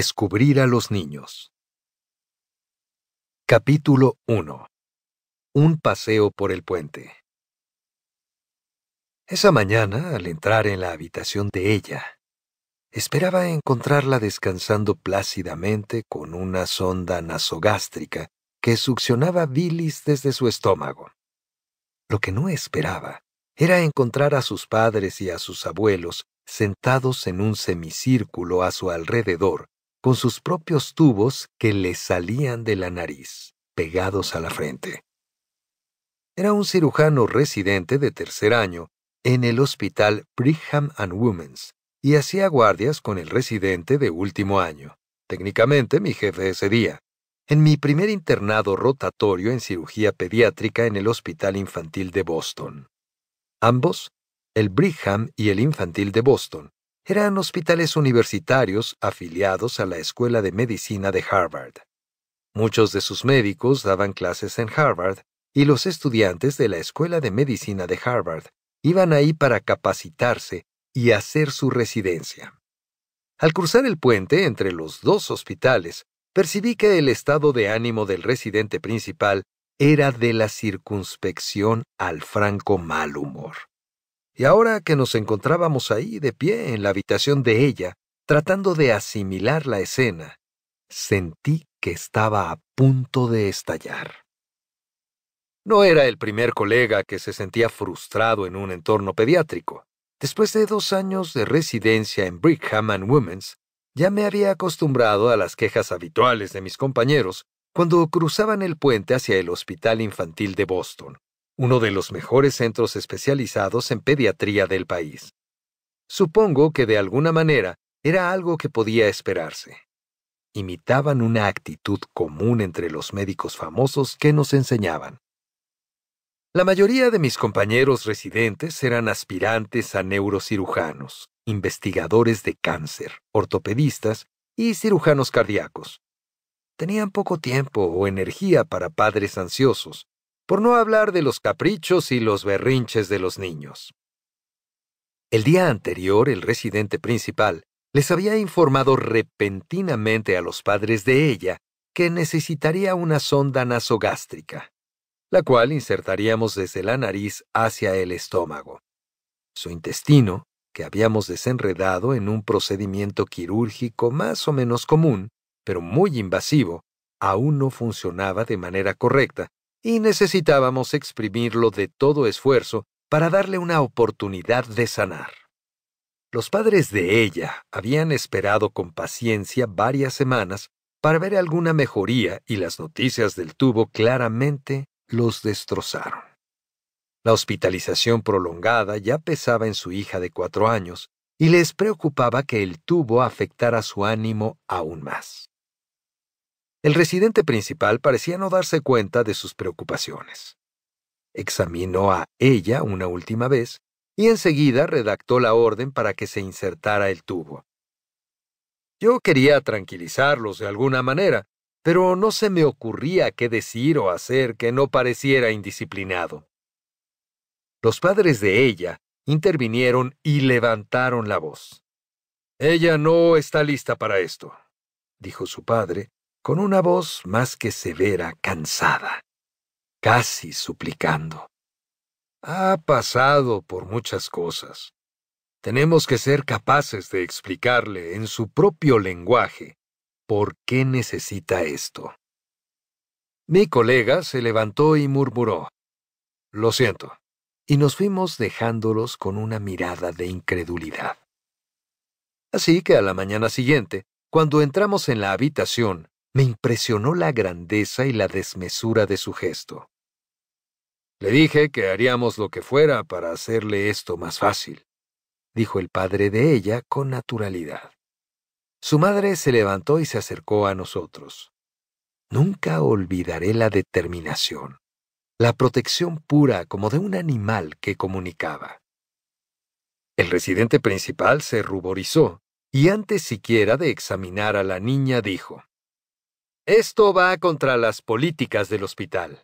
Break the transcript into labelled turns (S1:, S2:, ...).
S1: Descubrir a los niños. Capítulo 1. Un paseo por el puente. Esa mañana, al entrar en la habitación de ella, esperaba encontrarla descansando plácidamente con una sonda nasogástrica que succionaba bilis desde su estómago. Lo que no esperaba era encontrar a sus padres y a sus abuelos sentados en un semicírculo a su alrededor, con sus propios tubos que le salían de la nariz, pegados a la frente. Era un cirujano residente de tercer año en el hospital Brigham and Women's y hacía guardias con el residente de último año, técnicamente mi jefe ese día. En mi primer internado rotatorio en cirugía pediátrica en el Hospital Infantil de Boston. Ambos, el Brigham y el Infantil de Boston, eran hospitales universitarios afiliados a la Escuela de Medicina de Harvard. Muchos de sus médicos daban clases en Harvard y los estudiantes de la Escuela de Medicina de Harvard iban ahí para capacitarse y hacer su residencia. Al cruzar el puente entre los dos hospitales, percibí que el estado de ánimo del residente principal era de la circunspección al franco mal humor y ahora que nos encontrábamos ahí de pie en la habitación de ella, tratando de asimilar la escena, sentí que estaba a punto de estallar. No era el primer colega que se sentía frustrado en un entorno pediátrico. Después de dos años de residencia en Brigham and Women's, ya me había acostumbrado a las quejas habituales de mis compañeros cuando cruzaban el puente hacia el Hospital Infantil de Boston, uno de los mejores centros especializados en pediatría del país. Supongo que de alguna manera era algo que podía esperarse. Imitaban una actitud común entre los médicos famosos que nos enseñaban. La mayoría de mis compañeros residentes eran aspirantes a neurocirujanos, investigadores de cáncer, ortopedistas y cirujanos cardíacos. Tenían poco tiempo o energía para padres ansiosos, por no hablar de los caprichos y los berrinches de los niños. El día anterior, el residente principal les había informado repentinamente a los padres de ella que necesitaría una sonda nasogástrica, la cual insertaríamos desde la nariz hacia el estómago. Su intestino, que habíamos desenredado en un procedimiento quirúrgico más o menos común, pero muy invasivo, aún no funcionaba de manera correcta, y necesitábamos exprimirlo de todo esfuerzo para darle una oportunidad de sanar. Los padres de ella habían esperado con paciencia varias semanas para ver alguna mejoría y las noticias del tubo claramente los destrozaron. La hospitalización prolongada ya pesaba en su hija de cuatro años y les preocupaba que el tubo afectara su ánimo aún más. El residente principal parecía no darse cuenta de sus preocupaciones. Examinó a ella una última vez y enseguida redactó la orden para que se insertara el tubo. Yo quería tranquilizarlos de alguna manera, pero no se me ocurría qué decir o hacer que no pareciera indisciplinado. Los padres de ella intervinieron y levantaron la voz. Ella no está lista para esto, dijo su padre, con una voz más que severa, cansada, casi suplicando. Ha pasado por muchas cosas. Tenemos que ser capaces de explicarle en su propio lenguaje por qué necesita esto. Mi colega se levantó y murmuró. Lo siento. Y nos fuimos dejándolos con una mirada de incredulidad. Así que a la mañana siguiente, cuando entramos en la habitación, me impresionó la grandeza y la desmesura de su gesto. Le dije que haríamos lo que fuera para hacerle esto más fácil, dijo el padre de ella con naturalidad. Su madre se levantó y se acercó a nosotros. Nunca olvidaré la determinación, la protección pura como de un animal que comunicaba. El residente principal se ruborizó y antes siquiera de examinar a la niña dijo, esto va contra las políticas del hospital.